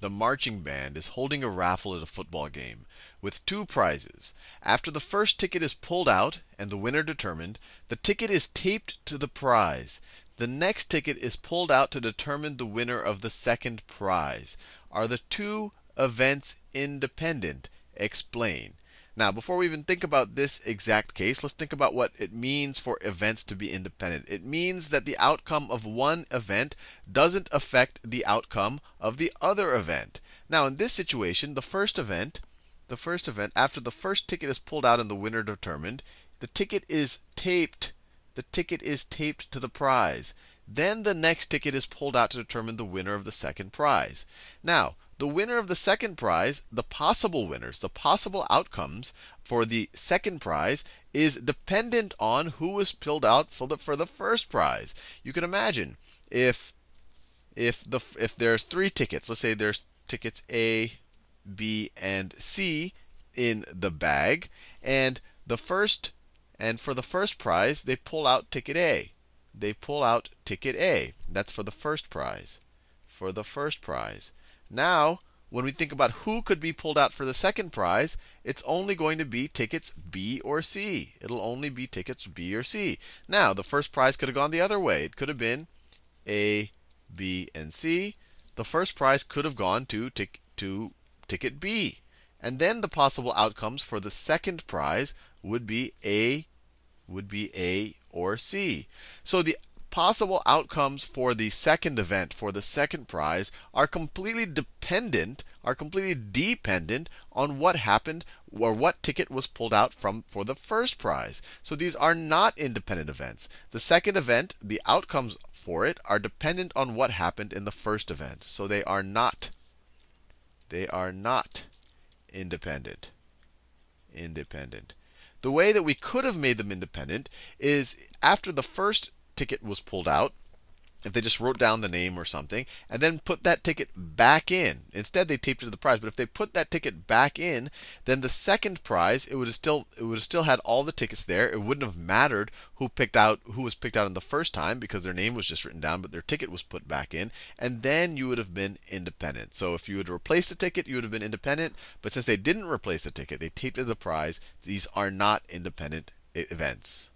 The marching band is holding a raffle at a football game, with two prizes. After the first ticket is pulled out and the winner determined, the ticket is taped to the prize. The next ticket is pulled out to determine the winner of the second prize. Are the two events independent? Explain. Now, before we even think about this exact case, let's think about what it means for events to be independent. It means that the outcome of one event doesn't affect the outcome of the other event. Now, in this situation, the first event, the first event, after the first ticket is pulled out and the winner determined, the ticket is taped. The ticket is taped to the prize. Then the next ticket is pulled out to determine the winner of the second prize. Now, the winner of the second prize, the possible winners, the possible outcomes for the second prize is dependent on who was pulled out for the, for the first prize. You can imagine if if the if there's three tickets, let's say there's tickets A, B, and C in the bag, and the first and for the first prize they pull out ticket A they pull out ticket A. That's for the first prize. For the first prize. Now, when we think about who could be pulled out for the second prize, it's only going to be tickets B or C. It'll only be tickets B or C. Now, the first prize could have gone the other way. It could have been A, B, and C. The first prize could have gone to, tic, to ticket B. And then the possible outcomes for the second prize would be A, would be A, or C. So the possible outcomes for the second event, for the second prize, are completely dependent, are completely dependent on what happened or what ticket was pulled out from for the first prize. So these are not independent events. The second event, the outcomes for it are dependent on what happened in the first event. So they are not they are not independent. Independent the way that we could have made them independent is after the first ticket was pulled out, if they just wrote down the name or something and then put that ticket back in. Instead, they taped it to the prize. But if they put that ticket back in, then the second prize it would have still it would have still had all the tickets there. It wouldn't have mattered who picked out who was picked out in the first time because their name was just written down, but their ticket was put back in, and then you would have been independent. So if you had replaced the ticket, you would have been independent. But since they didn't replace the ticket, they taped it to the prize. These are not independent events.